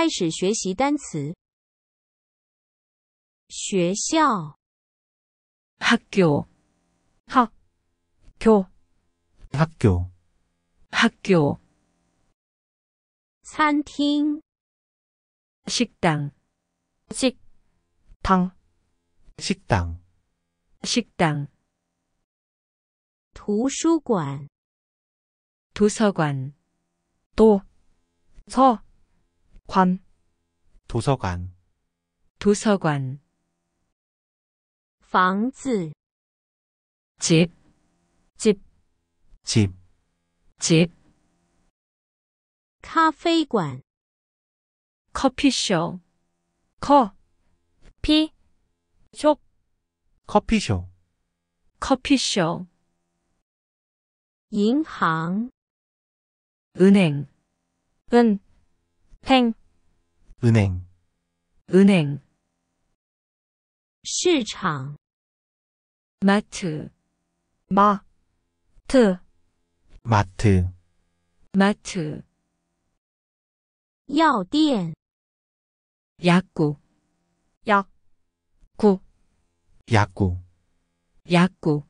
开始学习单词。学校，학교학교 학교, 학교餐厅， 식당, 식당, 식당, 식당,图书馆，도서관, 도, 서, 관, 도서관, 도서관, 房子、 집, 집, 집, 집,咖啡馆、 커피숍, 커, 피, 숍, 커피숍, 커피숍, 银行、 은행, 은, 행, 은행 은행 시장 마트 마트 마트 마트 약店 약국 약국 약국 약국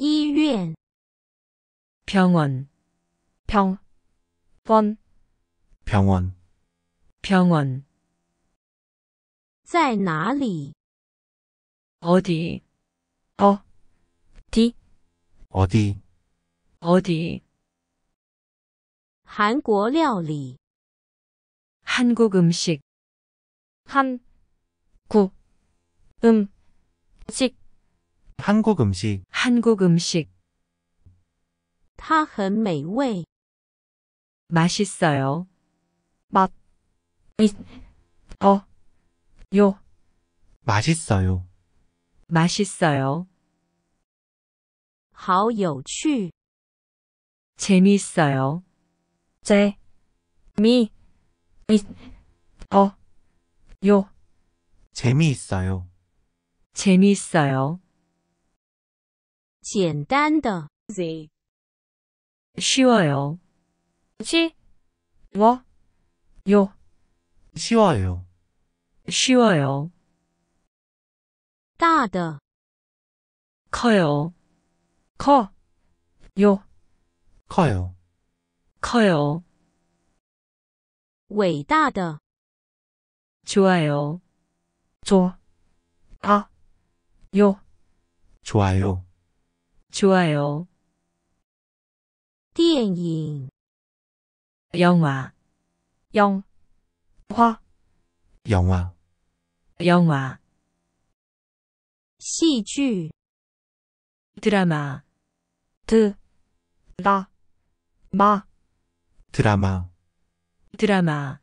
医院 병원 병원 병원 병원 在哪里? 어디 어 디, 어디 어디 한국 요리 한국 음식 음, 한국 음식 한국 음식 한국 음식 它很美味 맛있어요 맛 어, 요, 맛있어요. 맛있어요. 好有趣， 재미있어요. 재, 미, 이, 어, 요, 재미있어요. 재미있어요. 简单的 z 쉬워요. 지, 워, 요, 쉬워요. 쉬워요. 大的 커요. 커. 요. 커요. 커요. 伟大的 좋아요. 조. 아. 요. 좋아요. 좋아요. 电影 영화. 영. 화 영화 영화 시주 드라마 드라마 드라마 드라마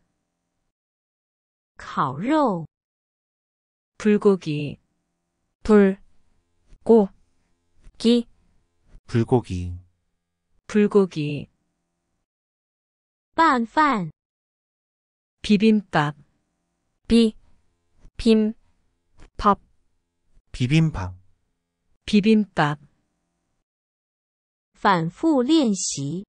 烤肉 불고기 불고기 불고기 불고기 拌饭 비빔밥 비, 빔, 밥, 비빔밥, 비빔밥 反复练习